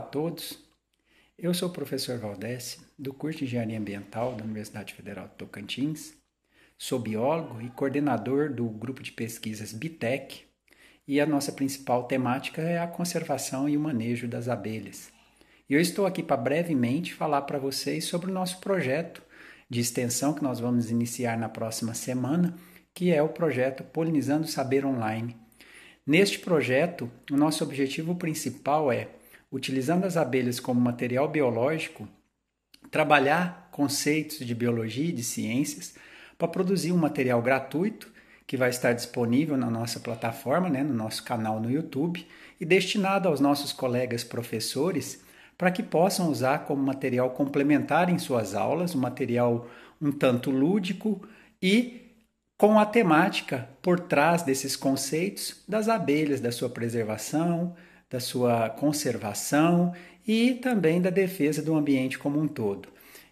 a todos. Eu sou o professor Valdés, do curso de Engenharia Ambiental da Universidade Federal de Tocantins. Sou biólogo e coordenador do grupo de pesquisas BITEC, e a nossa principal temática é a conservação e o manejo das abelhas. E eu estou aqui para brevemente falar para vocês sobre o nosso projeto de extensão que nós vamos iniciar na próxima semana, que é o projeto Polinizando o Saber Online. Neste projeto, o nosso objetivo principal é utilizando as abelhas como material biológico, trabalhar conceitos de biologia e de ciências para produzir um material gratuito que vai estar disponível na nossa plataforma, né, no nosso canal no YouTube e destinado aos nossos colegas professores para que possam usar como material complementar em suas aulas, um material um tanto lúdico e com a temática por trás desses conceitos das abelhas, da sua preservação, da sua conservação e também da defesa do ambiente como um todo.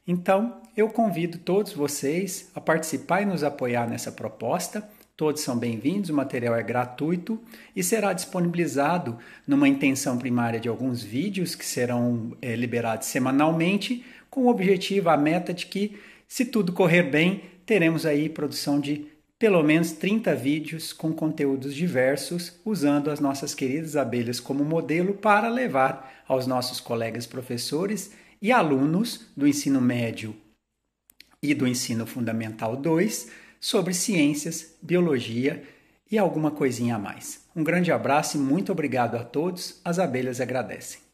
Então, eu convido todos vocês a participar e nos apoiar nessa proposta. Todos são bem-vindos, o material é gratuito e será disponibilizado numa intenção primária de alguns vídeos que serão é, liberados semanalmente, com o objetivo, a meta de que, se tudo correr bem, teremos aí produção de pelo menos 30 vídeos com conteúdos diversos, usando as nossas queridas abelhas como modelo para levar aos nossos colegas professores e alunos do ensino médio e do ensino fundamental 2 sobre ciências, biologia e alguma coisinha a mais. Um grande abraço e muito obrigado a todos. As abelhas agradecem.